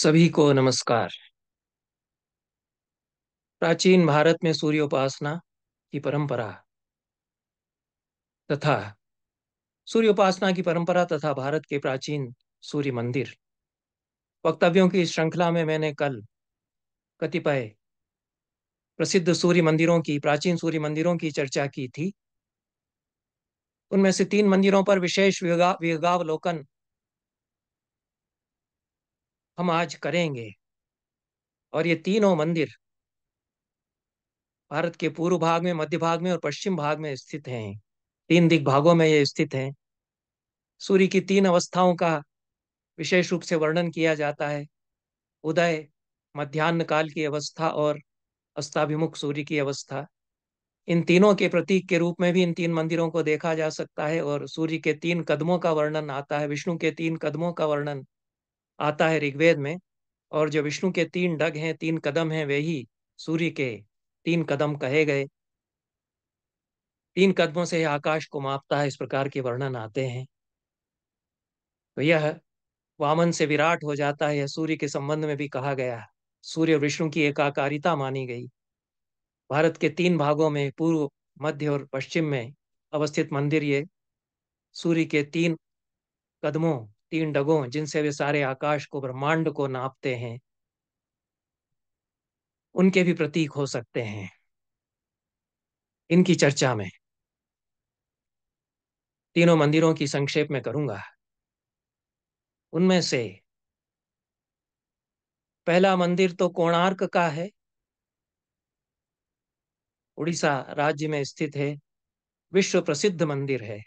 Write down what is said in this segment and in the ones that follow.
सभी को नमस्कार प्राचीन भारत में सूर्योपासना की परंपरा तथा सूर्य उपासना की परंपरा तथा भारत के प्राचीन सूर्य मंदिर वक्तव्यों की श्रृंखला में मैंने कल कतिपय प्रसिद्ध सूर्य मंदिरों की प्राचीन सूर्य मंदिरों की चर्चा की थी उनमें से तीन मंदिरों पर विशेष विगावलोकन हम आज करेंगे और ये तीनों मंदिर भारत के पूर्व भाग में मध्य भाग में और पश्चिम भाग में स्थित हैं तीन दिग्भागों में ये स्थित हैं सूर्य की तीन अवस्थाओं का विशेष रूप से वर्णन किया जाता है उदय मध्यान्ह काल की अवस्था और अस्ताभिमुख सूर्य की अवस्था इन तीनों के प्रतीक के रूप में भी इन तीन मंदिरों को देखा जा सकता है और सूर्य के तीन कदमों का वर्णन आता है विष्णु के तीन कदमों का वर्णन आता है ऋग्वेद में और जो विष्णु के तीन डग हैं तीन कदम हैं वे ही सूर्य के तीन कदम कहे गए तीन कदमों से आकाश को मापता है इस प्रकार के वर्णन आते हैं तो यह वामन से विराट हो जाता है यह सूर्य के संबंध में भी कहा गया है सूर्य विष्णु की एकाकारिता मानी गई भारत के तीन भागों में पूर्व मध्य और पश्चिम में अवस्थित मंदिर ये सूर्य के तीन कदमों तीन डगों जिनसे वे सारे आकाश को ब्रह्मांड को नापते हैं उनके भी प्रतीक हो सकते हैं इनकी चर्चा में तीनों मंदिरों की संक्षेप में करूंगा उनमें से पहला मंदिर तो कोणार्क का है उड़ीसा राज्य में स्थित है विश्व प्रसिद्ध मंदिर है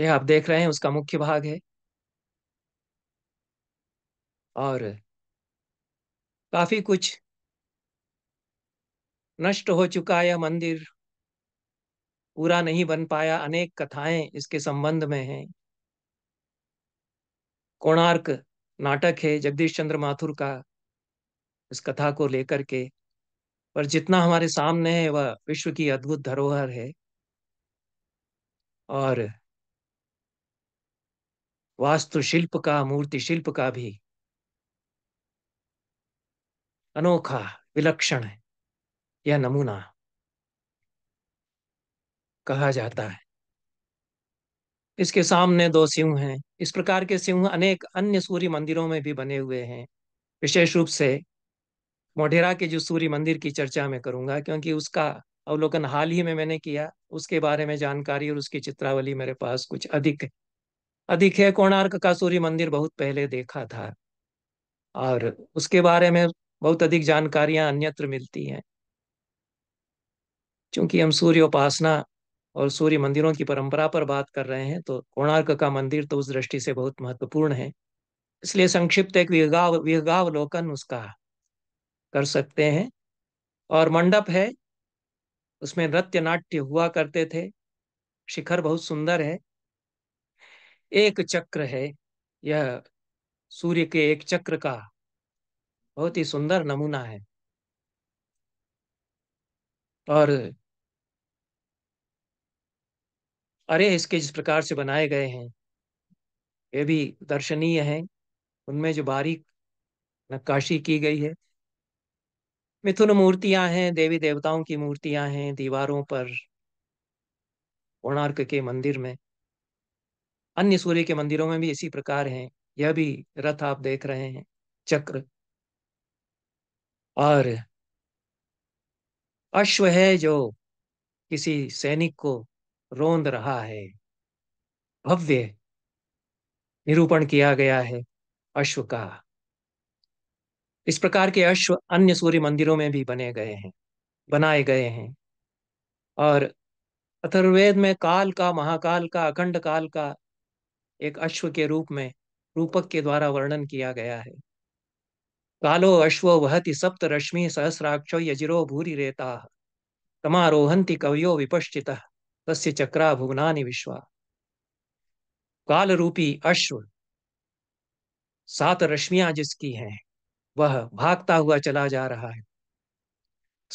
ये आप देख रहे हैं उसका मुख्य भाग है और काफी कुछ नष्ट हो चुका यह मंदिर पूरा नहीं बन पाया अनेक कथाएं इसके संबंध में हैं कोणार्क नाटक है जगदीश चंद्र माथुर का इस कथा को लेकर के पर जितना हमारे सामने है वह विश्व की अद्भुत धरोहर है और वास्तुशिल्प का मूर्ति शिल्प का भी अनोखा विलक्षण यह नमूना कहा जाता है इसके सामने दो सिंह हैं इस प्रकार के सिंह अनेक अन्य सूर्य मंदिरों में भी बने हुए हैं विशेष रूप से मोढेरा के जो सूर्य मंदिर की चर्चा मैं करूंगा क्योंकि उसका अवलोकन हाल ही में मैंने किया उसके बारे में जानकारी और उसकी चित्रावली मेरे पास कुछ अधिक है अधिक है कोणार्क का सूर्य मंदिर बहुत पहले देखा था और उसके बारे में बहुत अधिक जानकारियां अन्यत्र मिलती हैं क्योंकि हम सूर्य उपासना और सूर्य मंदिरों की परंपरा पर बात कर रहे हैं तो कोणार्क का मंदिर तो उस दृष्टि से बहुत महत्वपूर्ण है इसलिए संक्षिप्त एक विहगाव विहगावलोकन उसका कर सकते हैं और मंडप है उसमें नृत्य नाट्य हुआ करते थे शिखर बहुत सुंदर है एक चक्र है यह सूर्य के एक चक्र का बहुत ही सुंदर नमूना है और अरे इसके जिस प्रकार से बनाए गए हैं ये भी दर्शनीय है उनमें जो बारीक नक्काशी की गई है मिथुन मूर्तियां हैं देवी देवताओं की मूर्तियां हैं दीवारों पर कोणार्क के मंदिर में अन्य सूर्य के मंदिरों में भी इसी प्रकार हैं यह भी रथ आप देख रहे हैं चक्र और अश्व है जो किसी सैनिक को रोंद रहा है भव्य निरूपण किया गया है अश्व का इस प्रकार के अश्व अन्य सूर्य मंदिरों में भी बने गए हैं बनाए गए हैं और अथर्वेद में काल का महाकाल का अखंड काल का एक अश्व के रूप में रूपक के द्वारा वर्णन किया गया है कालो अश्वो वहति सप्त रश्मि सहस्राक्षो यजिरो भूरी रेता तमारोहंति कवियो विपश्चित तस्य चक्रा भुवनानि विश्वा काल रूपी अश्व सात रश्मियां जिसकी हैं वह भागता हुआ चला जा रहा है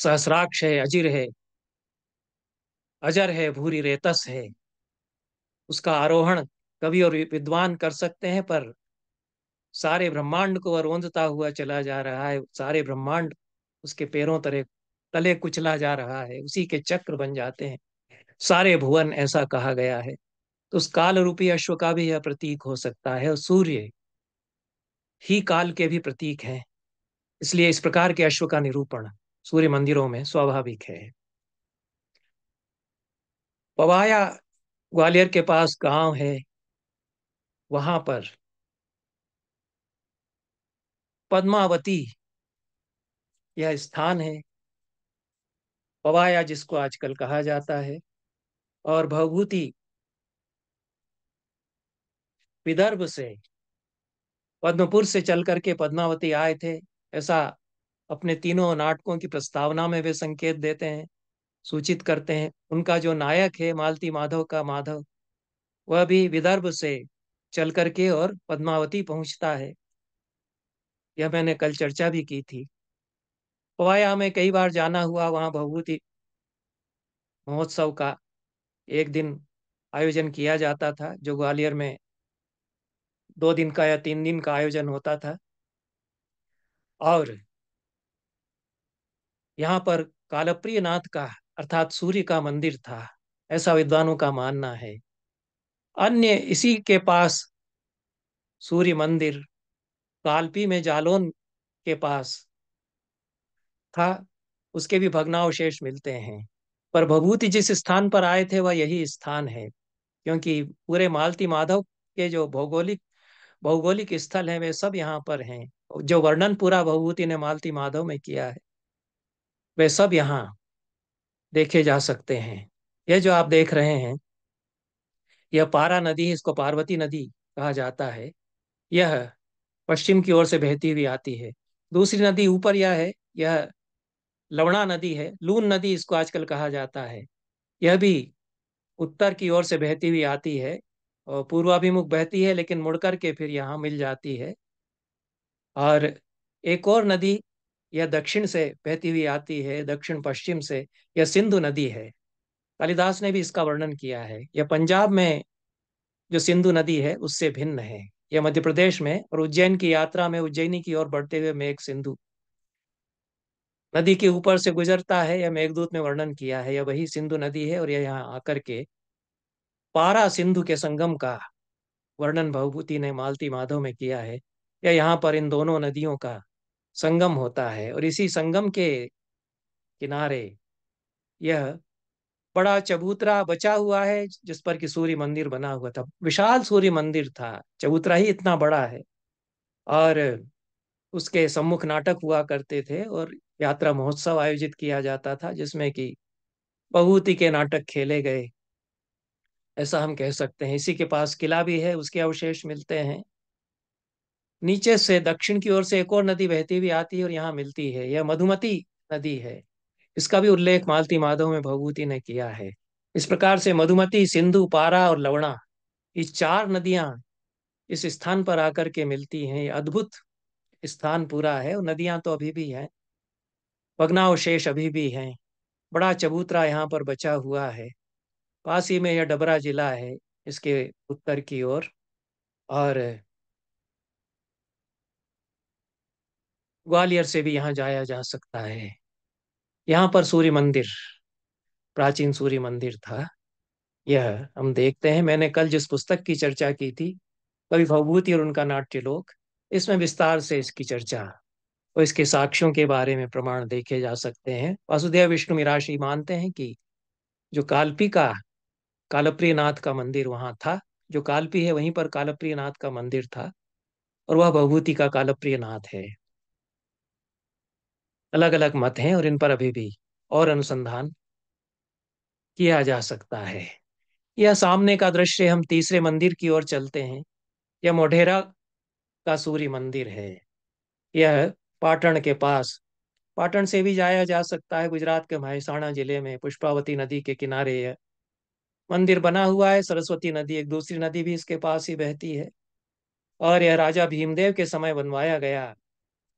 सहस्राक्ष है अजिर है अजर है भूरी रेतस है उसका आरोहण कवि और विद्वान कर सकते हैं पर सारे ब्रह्मांड को अरोंधता हुआ चला जा रहा है सारे ब्रह्मांड उसके पैरों तरह तले कुचला जा रहा है उसी के चक्र बन जाते हैं सारे भुवन ऐसा कहा गया है तो उस काल रूपी अश्व का भी यह प्रतीक हो सकता है और सूर्य ही काल के भी प्रतीक हैं इसलिए इस प्रकार के अश्व का निरूपण सूर्य मंदिरों में स्वाभाविक है पवाया ग्वालियर के पास गांव है वहां पर पद्मावती यह स्थान है पवाया जिसको आजकल कहा जाता है और भवभूति विदर्भ से पद्मपुर से चल करके पद्मावती आए थे ऐसा अपने तीनों नाटकों की प्रस्तावना में वे संकेत देते हैं सूचित करते हैं उनका जो नायक है मालती माधव का माधव वह भी विदर्भ से चल करके और पद्मावती पहुंचता है यह मैंने कल चर्चा भी की थी पवाया में कई बार जाना हुआ वहाँ भवभूति महोत्सव का एक दिन आयोजन किया जाता था जो ग्वालियर में दो दिन का या तीन दिन का आयोजन होता था और यहाँ पर कालप्रिय नाथ का अर्थात सूर्य का मंदिर था ऐसा विद्वानों का मानना है अन्य इसी के पास सूर्य मंदिर कालपी में जालोन के पास था उसके भी भग्नावशेष मिलते हैं पर भभूति जिस स्थान पर आए थे वह यही स्थान है क्योंकि पूरे मालती माधव के जो भौगोलिक भौगोलिक स्थल है वे सब यहाँ पर हैं जो वर्णन पूरा भभूति ने मालती माधव में किया है वे सब यहाँ देखे जा सकते हैं ये जो आप देख रहे हैं यह पारा नदी इसको पार्वती नदी कहा जाता है यह पश्चिम की ओर से बहती हुई आती है दूसरी नदी ऊपर यह है यह लवणा नदी है लून नदी इसको आजकल कहा जाता है यह भी उत्तर की ओर से बहती हुई आती है और पूर्वाभिमुख बहती है लेकिन मुड़कर के फिर यहाँ मिल जाती है और एक और नदी यह दक्षिण से बहती हुई आती है दक्षिण पश्चिम से यह सिंधु नदी है कालिदास ने भी इसका वर्णन किया है यह पंजाब में जो सिंधु नदी है उससे भिन्न है यह मध्य प्रदेश में और उज्जैन की यात्रा में उज्जैनी की ओर बढ़ते हुए मेघ सिंधु नदी के ऊपर से गुजरता है यह मेघदूत में वर्णन किया है यह वही सिंधु नदी है और यह यहाँ आकर के पारा सिंधु के संगम का वर्णन भवभूति ने मालती माधव में किया है यह यहाँ पर इन दोनों नदियों का संगम होता है और इसी संगम के किनारे यह बड़ा चबूतरा बचा हुआ है जिस पर कि सूर्य मंदिर बना हुआ था विशाल सूर्य मंदिर था चबूतरा ही इतना बड़ा है और उसके सम्मुख नाटक हुआ करते थे और यात्रा महोत्सव आयोजित किया जाता था जिसमें कि बहुत ही के नाटक खेले गए ऐसा हम कह सकते हैं इसी के पास किला भी है उसके अवशेष मिलते हैं नीचे से दक्षिण की ओर से एक और नदी बहती हुई आती है और यहाँ मिलती है यह मधुमती नदी है इसका भी उल्लेख मालती माधव में भगवूति ने किया है इस प्रकार से मधुमती सिंधु पारा और लवणा ये चार नदियां इस स्थान पर आकर के मिलती हैं ये अद्भुत स्थान पूरा है और नदियां तो अभी भी हैं पगनावशेष अभी भी हैं बड़ा चबूतरा यहाँ पर बचा हुआ है पास ही में यह डबरा जिला है इसके उत्तर की ओर और ग्वालियर से भी यहाँ जाया जा सकता है यहाँ पर सूर्य मंदिर प्राचीन सूर्य मंदिर था यह हम देखते हैं मैंने कल जिस पुस्तक की चर्चा की थी कवि भवभूति और उनका नाट्य लोक इसमें विस्तार से इसकी चर्चा और इसके साक्ष्यों के बारे में प्रमाण देखे जा सकते हैं वासुदेव विष्णु मिराशी मानते हैं कि जो कालपी का कालप्रिय नाथ का मंदिर वहां था जो कालपी है वहीं पर कालप्रिय नाथ का मंदिर था और वह भवभूति का कालप्रिय नाथ है अलग अलग मत हैं और इन पर अभी भी और अनुसंधान किया जा सकता है यह सामने का दृश्य हम तीसरे मंदिर की ओर चलते हैं यह मोढेरा का सूर्य मंदिर है यह पाटन के पास पाटन से भी जाया जा सकता है गुजरात के महसाणा जिले में पुष्पावती नदी के किनारे यह मंदिर बना हुआ है सरस्वती नदी एक दूसरी नदी भी इसके पास ही बहती है और यह राजा भीमदेव के समय बनवाया गया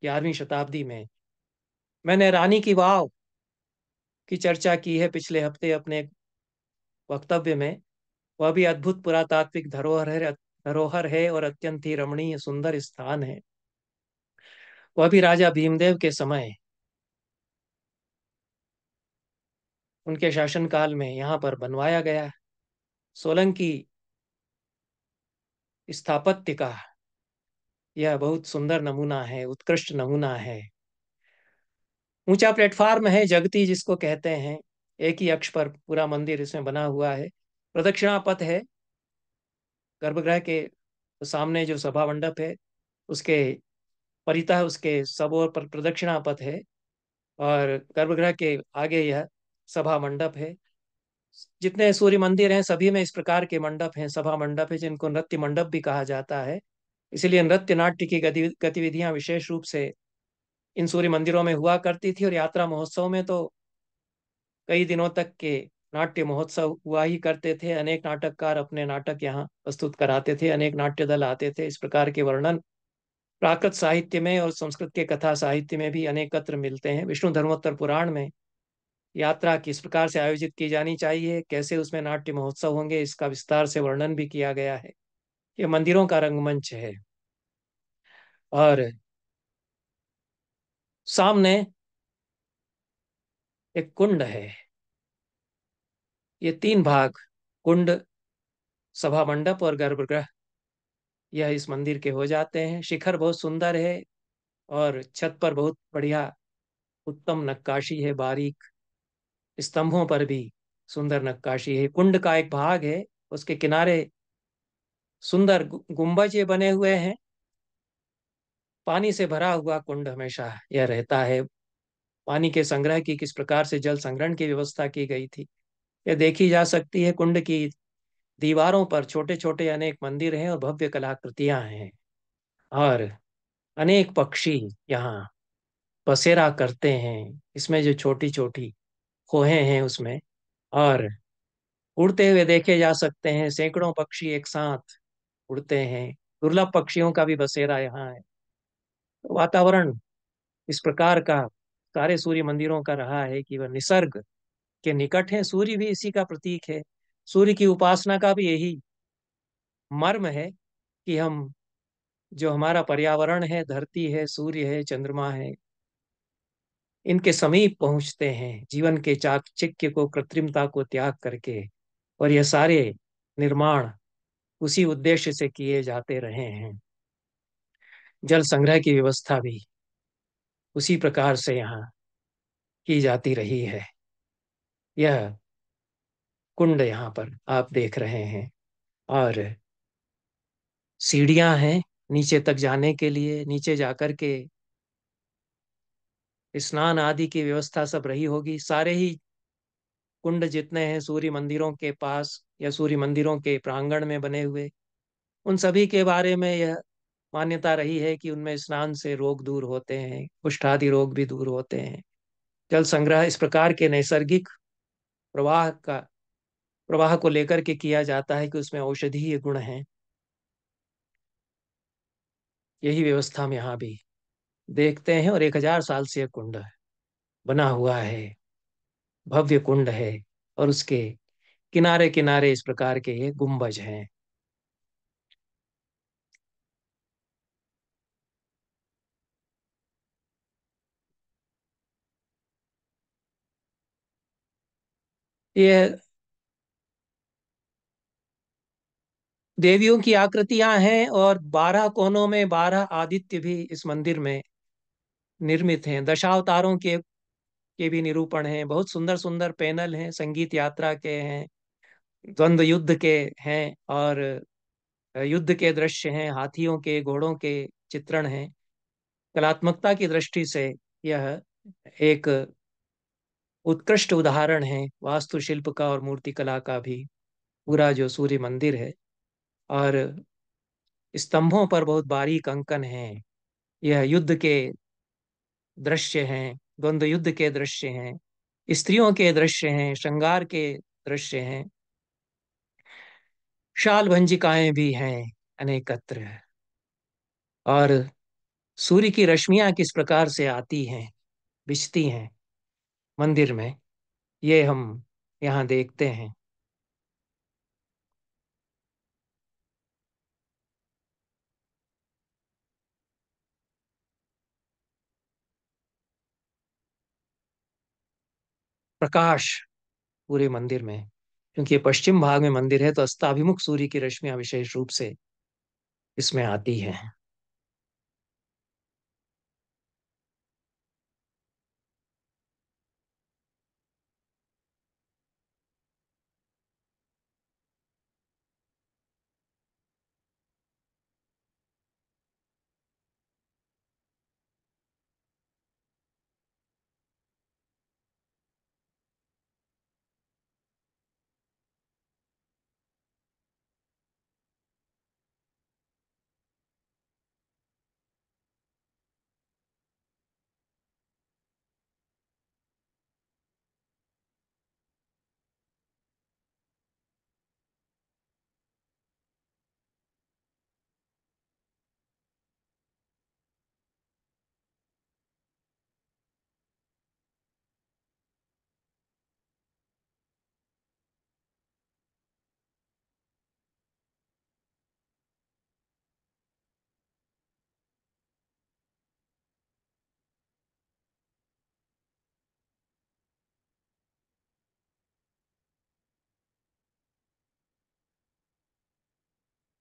ग्यारहवीं शताब्दी में मैंने रानी की वाव की चर्चा की है पिछले हफ्ते अपने वक्तव्य में वह भी अद्भुत पुरातात्विक धरोहर है धरोहर है और अत्यंत ही रमणीय सुंदर स्थान है वह भी राजा भीमदेव के समय उनके शासनकाल में यहाँ पर बनवाया गया सोलंकी स्थापत्य का यह बहुत सुंदर नमूना है उत्कृष्ट नमूना है ऊंचा प्लेटफार्म है जगती जिसको कहते हैं एक ही अक्ष पर पूरा मंदिर इसमें बना हुआ है प्रदक्षिणा पथ है गर्भगृह के सामने जो सभा मंडप है उसके परिता उसके सब ओर पर प्रदक्षिणा पथ है और गर्भगृह के आगे यह सभा मंडप है जितने सूर्य मंदिर हैं सभी में इस प्रकार के मंडप हैं सभा मंडप है जिनको नृत्य मंडप भी कहा जाता है इसलिए नृत्य नाट्य की गतिविधियां विशेष रूप से इन सूर्य मंदिरों में हुआ करती थी और यात्रा महोत्सव में तो कई दिनों तक के नाट्य महोत्सव हुआ ही करते थे अनेक नाटककार अपने नाटक यहाँ प्रस्तुत कराते थे अनेक नाट्य दल आते थे इस प्रकार के वर्णन प्राकृत साहित्य में और संस्कृत के कथा साहित्य में भी अनेकत्र मिलते हैं विष्णु धर्मोत्तर पुराण में यात्रा किस प्रकार से आयोजित की जानी चाहिए कैसे उसमें नाट्य महोत्सव होंगे इसका विस्तार से वर्णन भी किया गया है ये मंदिरों का रंगमंच है और सामने एक कुंड है ये तीन भाग कुंड सभा मंडप और गर्भगृह यह इस मंदिर के हो जाते हैं शिखर बहुत सुंदर है और छत पर बहुत बढ़िया उत्तम नक्काशी है बारीक स्तंभों पर भी सुंदर नक्काशी है कुंड का एक भाग है उसके किनारे सुंदर ये बने हुए हैं पानी से भरा हुआ कुंड हमेशा यह रहता है पानी के संग्रह की किस प्रकार से जल संग्रहण की व्यवस्था की गई थी यह देखी जा सकती है कुंड की दीवारों पर छोटे छोटे अनेक मंदिर हैं और भव्य कलाकृतियां हैं और अनेक पक्षी यहाँ बसेरा करते हैं इसमें जो छोटी छोटी खोहे हैं उसमें और उड़ते हुए देखे जा सकते हैं सैकड़ों पक्षी एक साथ उड़ते हैं दुर्लभ पक्षियों का भी बसेरा यहाँ है वातावरण इस प्रकार का सारे सूर्य मंदिरों का रहा है कि वह निसर्ग के निकट है सूर्य भी इसी का प्रतीक है सूर्य की उपासना का भी यही मर्म है कि हम जो हमारा पर्यावरण है धरती है सूर्य है चंद्रमा है इनके समीप पहुंचते हैं जीवन के चाकचिक्य को कृत्रिमता को त्याग करके और यह सारे निर्माण उसी उद्देश्य से किए जाते रहे हैं जल संग्रह की व्यवस्था भी उसी प्रकार से यहाँ की जाती रही है यह कुंड यहाँ पर आप देख रहे हैं और सीढ़ियां हैं नीचे तक जाने के लिए नीचे जाकर के स्नान आदि की व्यवस्था सब रही होगी सारे ही कुंड जितने हैं सूर्य मंदिरों के पास या सूर्य मंदिरों के प्रांगण में बने हुए उन सभी के बारे में यह मान्यता रही है कि उनमें स्नान से रोग दूर होते हैं कुष्ठादि रोग भी दूर होते हैं जल संग्रह इस प्रकार के नैसर्गिक प्रवाह का प्रवाह को लेकर के किया जाता है कि उसमें औषधीय गुण हैं यही व्यवस्था हम यहाँ भी देखते हैं और एक हजार साल से यह कुंड बना हुआ है भव्य कुंड है और उसके किनारे किनारे इस प्रकार के ये गुंबज हैं ये देवियों की आकृतियां हैं और बारह कोनों में बारह आदित्य भी इस मंदिर में निर्मित हैं दशावतारों के के भी निरूपण हैं बहुत सुंदर सुंदर पैनल हैं संगीत यात्रा के हैं द्वंद्व युद्ध के हैं और युद्ध के दृश्य हैं हाथियों के घोड़ों के चित्रण हैं कलात्मकता की दृष्टि से यह एक उत्कृष्ट उदाहरण है वास्तुशिल्प का और मूर्तिकला का भी पूरा जो सूर्य मंदिर है और स्तंभों पर बहुत बारीक अंकन है यह युद्ध के दृश्य हैं द्वंद्व युद्ध के दृश्य हैं स्त्रियों के दृश्य हैं श्रृंगार के दृश्य हैं शाल भंजिकाएं भी हैं अनेकत्र और सूर्य की रश्मियां किस प्रकार से आती हैं बिछती हैं मंदिर में ये हम यहाँ देखते हैं प्रकाश पूरे मंदिर में क्योंकि ये पश्चिम भाग में मंदिर है तो अस्ताभिमुख सूर्य की रश्मियां विशेष रूप से इसमें आती हैं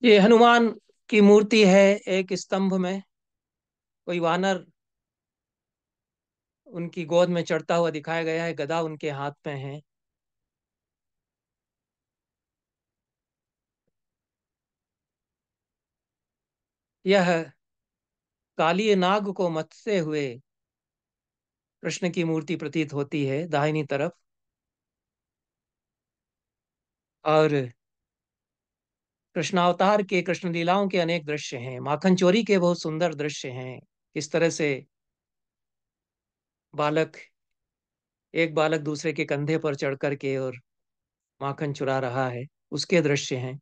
ये हनुमान की मूर्ति है एक स्तंभ में कोई वानर उनकी गोद में चढ़ता हुआ दिखाया गया है गदा उनके हाथ में है यह काली नाग को मतते हुए कृष्ण की मूर्ति प्रतीत होती है दाहिनी तरफ और कृष्णावतार के कृष्ण लीलाओं के अनेक दृश्य हैं माखन चोरी के बहुत सुंदर दृश्य हैं किस तरह से बालक एक बालक दूसरे के कंधे पर चढ़ करके और माखन चुरा रहा है उसके दृश्य हैं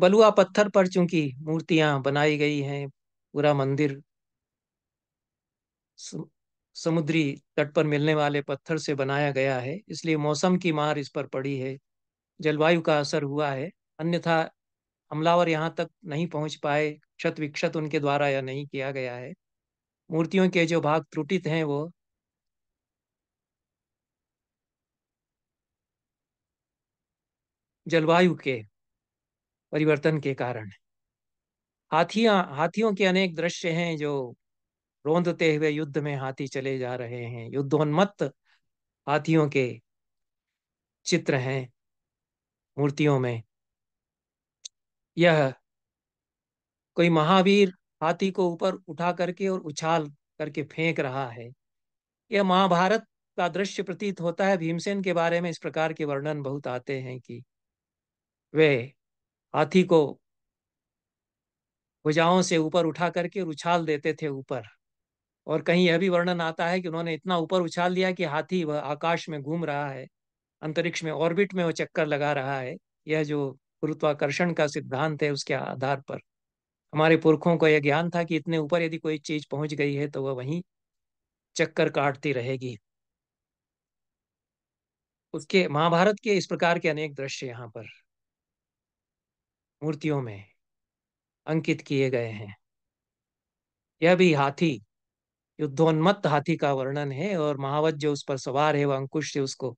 बलुआ पत्थर पर चूंकि मूर्तियां बनाई गई हैं पूरा मंदिर समुद्री तट पर मिलने वाले पत्थर से बनाया गया है इसलिए मौसम की मार इस पर पड़ी है जलवायु का असर हुआ है अन्यथा हमलावर यहाँ तक नहीं पहुँच पाए क्षत विक्षत उनके द्वारा या नहीं किया गया है मूर्तियों के जो भाग त्रुटित हैं वो जलवायु के परिवर्तन के कारण हाथियां हाथियों के अनेक दृश्य हैं जो रोंदते हुए युद्ध में हाथी चले जा रहे हैं युद्धोन्मत्त हाथियों के चित्र हैं मूर्तियों में यह कोई महावीर हाथी को ऊपर उठा करके और उछाल करके फेंक रहा है यह महाभारत का दृश्य प्रतीत होता है भीमसेन के बारे में इस प्रकार के वर्णन बहुत आते हैं कि वे हाथी को भुजाओं से ऊपर उठा करके उछाल देते थे ऊपर और कहीं यह भी वर्णन आता है कि उन्होंने इतना ऊपर उछाल दिया कि हाथी वह आकाश में घूम रहा है अंतरिक्ष में ऑर्बिट में वह चक्कर लगा रहा है यह जो गुरुत्वाकर्षण का सिद्धांत है उसके आधार पर हमारे पुरखों को यह ज्ञान था कि इतने ऊपर यदि कोई चीज पहुंच गई है तो वह वहीं चक्कर काटती रहेगी उसके महाभारत के इस प्रकार के अनेक दृश्य यहाँ पर मूर्तियों में अंकित किए गए हैं यह भी हाथी युद्धोन्मत्त हाथी का वर्णन है और महावत जो उस पर सवार है वह अंकुश से उसको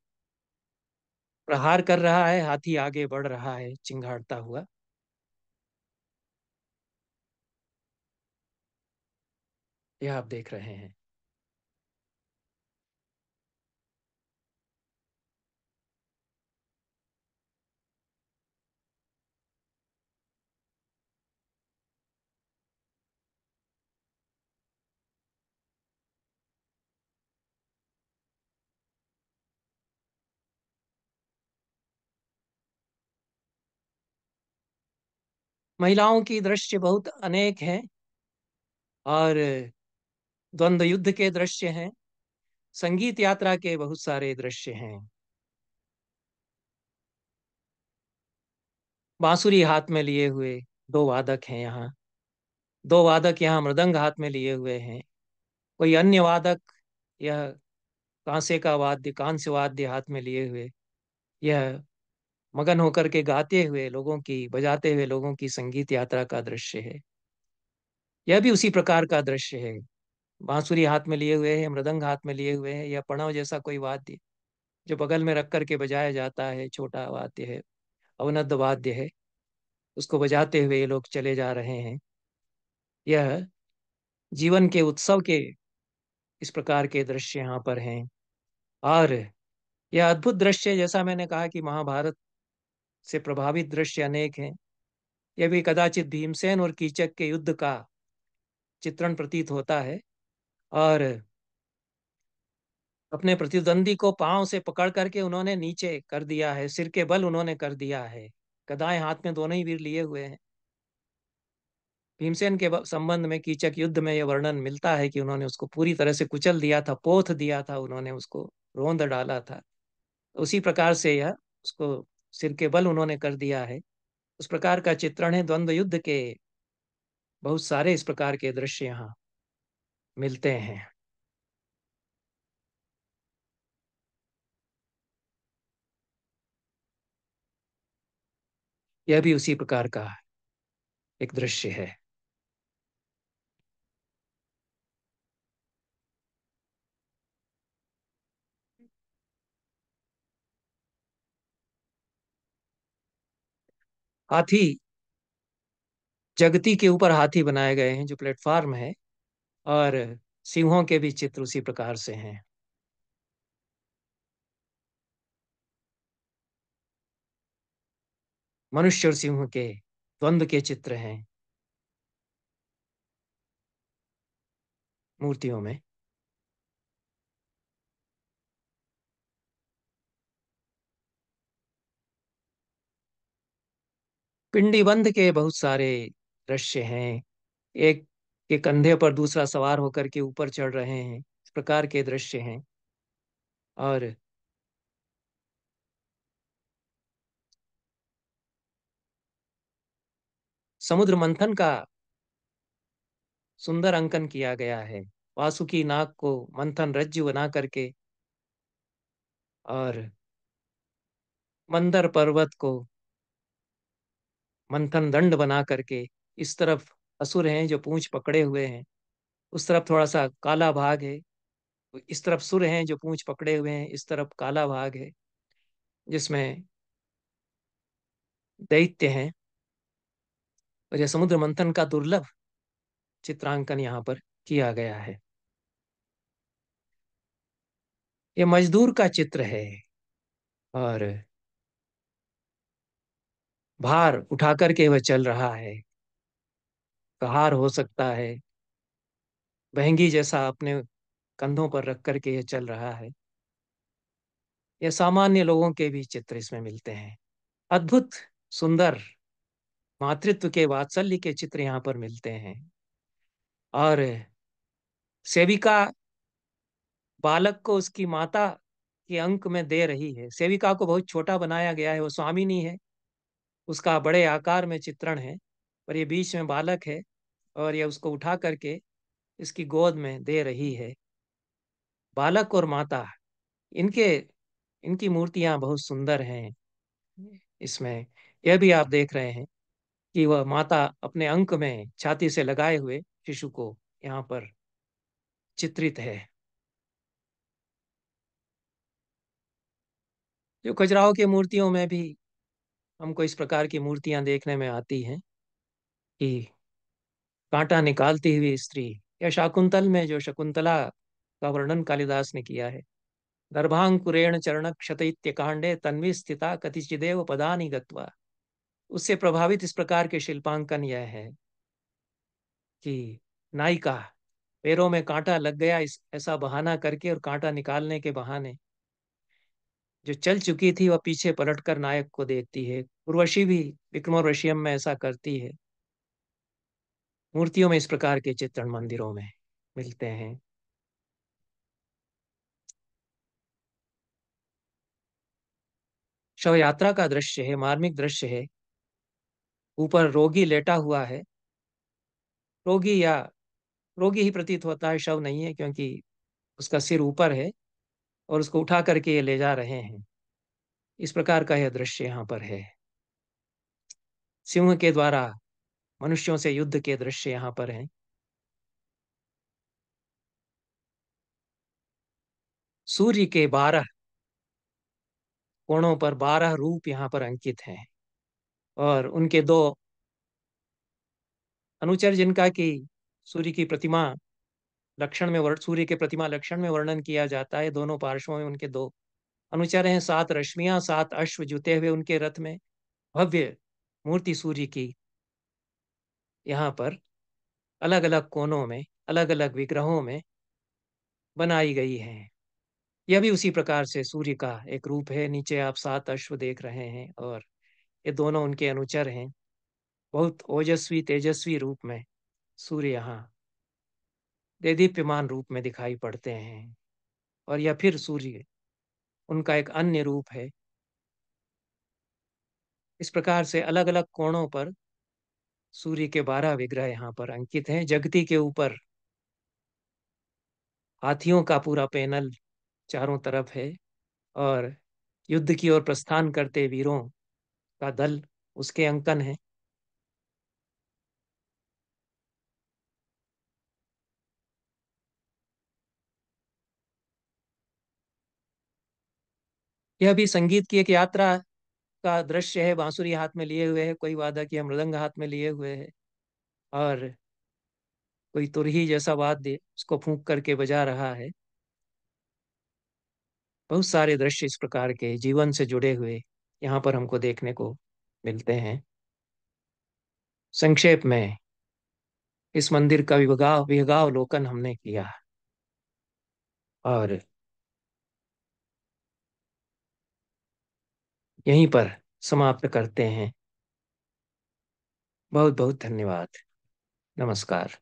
प्रहार कर रहा है हाथी आगे बढ़ रहा है चिंगाड़ता हुआ यह आप देख रहे हैं महिलाओं की दृश्य बहुत अनेक हैं और द्वंद्व युद्ध के दृश्य हैं संगीत यात्रा के बहुत सारे दृश्य हैं बांसुरी हाथ में लिए हुए दो वादक हैं यहाँ दो वादक यहाँ मृदंग हाथ में लिए हुए हैं कोई अन्य वादक यह कांसे का वाद्य कांस्य वाद्य हाथ में लिए हुए यह मगन होकर के गाते हुए लोगों की बजाते हुए लोगों की संगीत यात्रा का दृश्य है यह भी उसी प्रकार का दृश्य है बांसुरी हाथ में लिए हुए है मृदंग हाथ में लिए हुए है या पणव जैसा कोई वाद्य जो बगल में रख करके बजाया जाता है छोटा वाद्य है अवनद वाद्य है उसको बजाते हुए ये लोग चले जा रहे हैं यह जीवन के उत्सव के इस प्रकार के दृश्य यहाँ पर हैं और यह अद्भुत दृश्य जैसा मैंने कहा कि महाभारत से प्रभावित दृश्य अनेक हैं यह भी कदाचित भीमसेन और कीचक के युद्ध का चित्रण प्रतीत होता है और अपने प्रतिद्वंदी को पांव से पकड़ करके उन्होंने नीचे कर दिया है सिर के बल उन्होंने कर दिया है कदाएं हाथ में दोनों ही वीर लिए हुए हैं भीमसेन के संबंध में कीचक युद्ध में यह वर्णन मिलता है कि उन्होंने उसको पूरी तरह से कुचल दिया था पोथ दिया था उन्होंने उसको रोंद डाला था उसी प्रकार से यह उसको सिर के बल उन्होंने कर दिया है उस प्रकार का चित्रण है द्वंद्व युद्ध के बहुत सारे इस प्रकार के दृश्य यहाँ मिलते हैं यह भी उसी प्रकार का एक दृश्य है हाथी जगती के ऊपर हाथी बनाए गए हैं जो प्लेटफार्म है और सिंहों के भी चित्र उसी प्रकार से हैं मनुष्य और सिंह के द्वंद्व के चित्र हैं मूर्तियों में पिंडी बंध के बहुत सारे दृश्य हैं एक के कंधे पर दूसरा सवार होकर के ऊपर चढ़ रहे हैं इस प्रकार के दृश्य हैं और समुद्र मंथन का सुंदर अंकन किया गया है वासुकी नाग को मंथन रज्जु बना करके और मंदर पर्वत को मंथन दंड बना करके इस तरफ असुर हैं जो पूंछ पकड़े हुए हैं उस तरफ थोड़ा सा काला भाग है इस तरफ सुर हैं जो पूंछ पकड़े हुए हैं इस तरफ काला भाग है जिसमें दैत्य हैं और यह समुद्र मंथन का दुर्लभ चित्रांकन यहाँ पर किया गया है यह मजदूर का चित्र है और भार उठा करके वह चल रहा है कहार हो सकता है बहंगी जैसा अपने कंधों पर रख करके यह चल रहा है यह सामान्य लोगों के भी चित्र इसमें मिलते हैं अद्भुत सुंदर मातृत्व के वात्सल्य के चित्र यहाँ पर मिलते हैं और सेविका बालक को उसकी माता के अंक में दे रही है सेविका को बहुत छोटा बनाया गया है वो स्वामी नहीं है उसका बड़े आकार में चित्रण है और ये बीच में बालक है और यह उसको उठा करके इसकी गोद में दे रही है बालक और माता इनके इनकी मूर्तियां बहुत सुंदर हैं इसमें यह भी आप देख रहे हैं कि वह माता अपने अंक में छाती से लगाए हुए शिशु को यहाँ पर चित्रित है जो खजुराहो की मूर्तियों में भी हमको इस प्रकार की मूर्तियां देखने में आती हैं कि कांटा निकालती हुई स्त्री या शाकुंतल में जो शकुंतला का वर्णन कालिदास ने किया है गर्भांकुरेण चरण क्षतित्य कांडे तन्वी स्थिता कतिचिदेव पदा गत्वा उससे प्रभावित इस प्रकार के शिल्पांकन यह है कि नायिका पैरों में कांटा लग गया इस ऐसा बहाना करके और कांटा निकालने के बहाने जो चल चुकी थी वह पीछे पलटकर नायक को देखती है उर्वशी भी विक्रमोर्वशियम में ऐसा करती है मूर्तियों में इस प्रकार के चित्रण मंदिरों में मिलते हैं शव यात्रा का दृश्य है मार्मिक दृश्य है ऊपर रोगी लेटा हुआ है रोगी या रोगी ही प्रतीत होता है शव नहीं है क्योंकि उसका सिर ऊपर है और उसको उठा करके ये ले जा रहे हैं इस प्रकार का यह दृश्य यहाँ पर है सिंह के द्वारा मनुष्यों से युद्ध के दृश्य यहाँ पर हैं सूर्य के बारह कोणों पर बारह रूप यहाँ पर अंकित हैं और उनके दो अनुचर जिनका कि सूर्य की प्रतिमा लक्षण में वर्ण सूर्य के प्रतिमा लक्षण में वर्णन किया जाता है दोनों पार्श्वों में उनके दो अनुचर हैं सात रश्मियां सात अश्व जुते हुए उनके रथ में भव्य मूर्ति सूर्य की यहाँ पर अलग अलग कोनों में अलग अलग विग्रहों में बनाई गई है यह भी उसी प्रकार से सूर्य का एक रूप है नीचे आप सात अश्व देख रहे हैं और ये दोनों उनके अनुचर हैं बहुत ओजस्वी तेजस्वी रूप में सूर्य यहाँ देदीप्यमान रूप में दिखाई पड़ते हैं और या फिर सूर्य उनका एक अन्य रूप है इस प्रकार से अलग अलग कोणों पर सूर्य के बारह विग्रह यहाँ पर अंकित हैं जगती के ऊपर हाथियों का पूरा पैनल चारों तरफ है और युद्ध की ओर प्रस्थान करते वीरों का दल उसके अंकन है यह भी संगीत की एक यात्रा का दृश्य है बांसुरी हाथ में लिए हुए है कोई वादा किया मृदंग हाथ में लिए हुए है और कोई तुरही जैसा वाद्य उसको फूंक करके बजा रहा है बहुत सारे दृश्य इस प्रकार के जीवन से जुड़े हुए यहाँ पर हमको देखने को मिलते हैं संक्षेप में इस मंदिर का विभगाव विभागावलोकन हमने किया और यहीं पर समाप्त करते हैं बहुत बहुत धन्यवाद नमस्कार